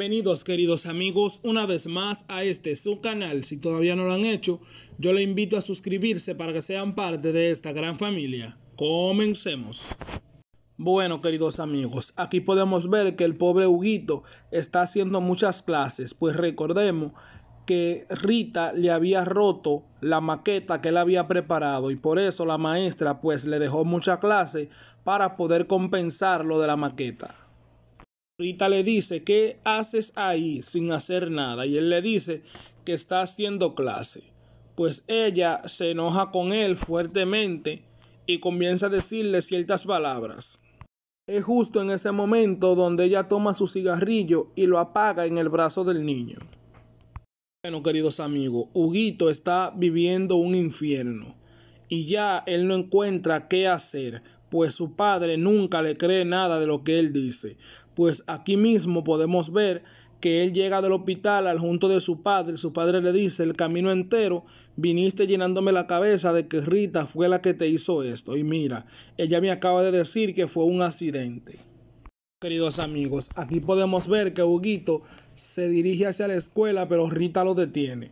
Bienvenidos queridos amigos una vez más a este su canal. Si todavía no lo han hecho, yo le invito a suscribirse para que sean parte de esta gran familia. Comencemos. Bueno, queridos amigos, aquí podemos ver que el pobre Huguito está haciendo muchas clases, pues recordemos que Rita le había roto la maqueta que él había preparado y por eso la maestra pues le dejó mucha clase para poder compensar lo de la maqueta. Rita le dice, ¿qué haces ahí sin hacer nada? Y él le dice que está haciendo clase. Pues ella se enoja con él fuertemente y comienza a decirle ciertas palabras. Es justo en ese momento donde ella toma su cigarrillo y lo apaga en el brazo del niño. Bueno, queridos amigos, Huguito está viviendo un infierno y ya él no encuentra qué hacer, pues su padre nunca le cree nada de lo que él dice pues aquí mismo podemos ver que él llega del hospital al junto de su padre. Su padre le dice, el camino entero viniste llenándome la cabeza de que Rita fue la que te hizo esto. Y mira, ella me acaba de decir que fue un accidente. Queridos amigos, aquí podemos ver que Huguito se dirige hacia la escuela, pero Rita lo detiene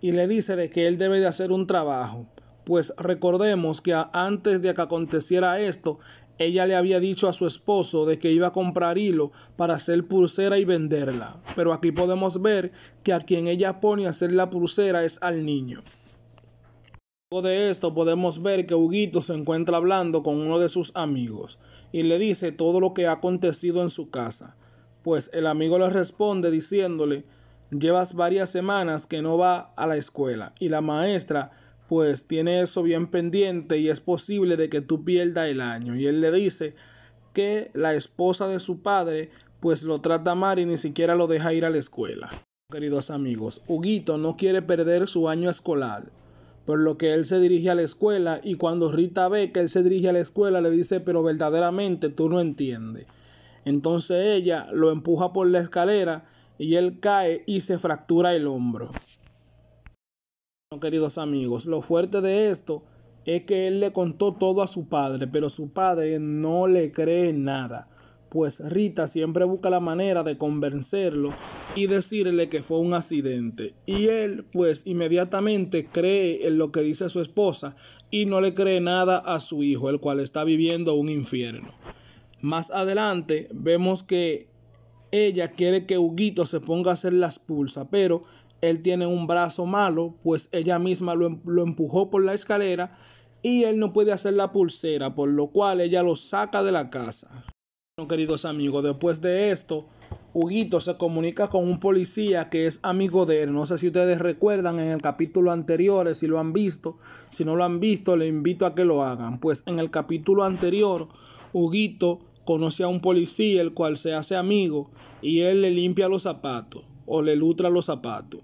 y le dice de que él debe de hacer un trabajo. Pues recordemos que antes de que aconteciera esto, ella le había dicho a su esposo de que iba a comprar hilo para hacer pulsera y venderla, pero aquí podemos ver que a quien ella pone a hacer la pulsera es al niño. Luego de esto podemos ver que Huguito se encuentra hablando con uno de sus amigos y le dice todo lo que ha acontecido en su casa, pues el amigo le responde diciéndole, llevas varias semanas que no va a la escuela y la maestra pues tiene eso bien pendiente y es posible de que tú pierdas el año. Y él le dice que la esposa de su padre pues lo trata mal y ni siquiera lo deja ir a la escuela. Queridos amigos, Huguito no quiere perder su año escolar, por lo que él se dirige a la escuela y cuando Rita ve que él se dirige a la escuela le dice, pero verdaderamente tú no entiendes. Entonces ella lo empuja por la escalera y él cae y se fractura el hombro queridos amigos, lo fuerte de esto es que él le contó todo a su padre, pero su padre no le cree nada, pues Rita siempre busca la manera de convencerlo y decirle que fue un accidente. Y él pues inmediatamente cree en lo que dice su esposa y no le cree nada a su hijo, el cual está viviendo un infierno. Más adelante vemos que ella quiere que Huguito se ponga a hacer las pulsas, pero él tiene un brazo malo, pues ella misma em, lo, empujó por la escalera y él no puede hacer la pulsera, por lo cual ella lo saca de la casa. Bueno, queridos amigos, después de esto, Huguito se comunica con un policía que es amigo de él. No sé si ustedes recuerdan en el capítulo anterior, si lo han visto. Si no lo han visto, le invito a que lo hagan. Pues en el capítulo anterior, Huguito conoce a un policía el cual se hace amigo y él le limpia los zapatos o le lutra los zapatos.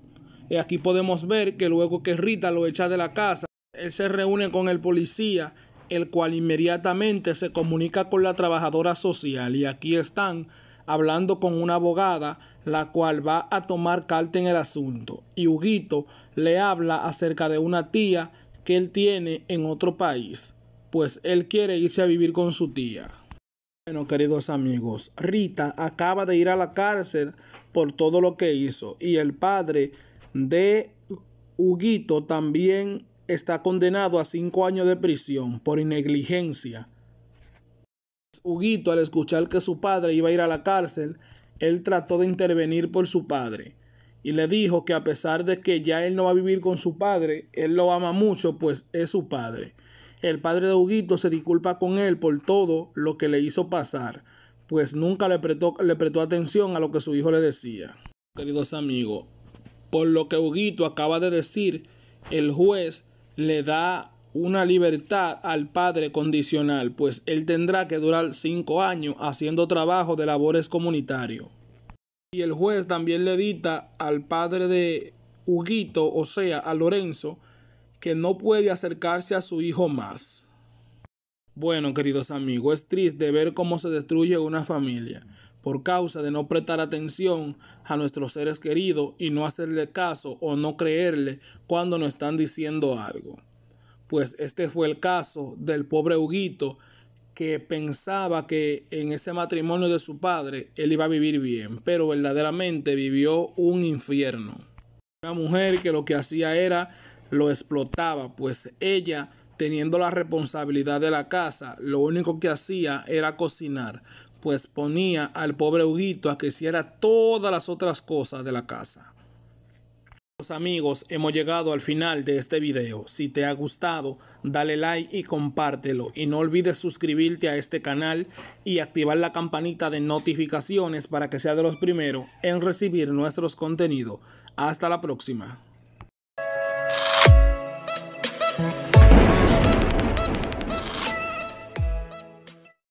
Y aquí podemos ver que luego que Rita lo echa de la casa, él se reúne con el policía, el cual inmediatamente se comunica con la trabajadora social y aquí están hablando con una abogada, la cual va a tomar carta en el asunto. Y Huguito le habla acerca de una tía que él tiene en otro país, pues él quiere irse a vivir con su tía. Bueno, queridos amigos, Rita acaba de ir a la cárcel por todo lo que hizo y el padre de Huguito también está condenado a cinco años de prisión por negligencia. Huguito, al escuchar que su padre iba a ir a la cárcel, él trató de intervenir por su padre y le dijo que a pesar de que ya él no va a vivir con su padre, él lo ama mucho, pues es su padre. El padre de Huguito se disculpa con él por todo lo que le hizo pasar, pues nunca le prestó, atención a lo que su hijo le decía. Queridos amigos, por lo que Huguito acaba de decir, el juez le da una libertad al padre condicional, pues él tendrá que durar cinco años haciendo trabajo de labores comunitarios. Y el juez también le dicta al padre de Huguito, o sea, a Lorenzo, que no puede acercarse a su hijo más. Bueno, queridos amigos, es triste ver cómo se destruye una familia por causa de no prestar atención a nuestros seres queridos y no hacerle caso o no creerle cuando nos están diciendo algo. Pues este fue el caso del pobre Huguito que pensaba que en ese matrimonio de su padre él iba a vivir bien, pero verdaderamente vivió un infierno. Una mujer que lo que hacía era lo explotaba, pues ella teniendo la responsabilidad de la casa, lo único que hacía era cocinar, pues ponía al pobre Huguito a que hiciera todas las otras cosas de la casa. Los amigos, hemos llegado al final de este video. Si te ha gustado, dale like y compártelo. Y no olvides suscribirte a este canal y activar la campanita de notificaciones para que sea de los primeros en recibir nuestros contenidos. Hasta la próxima.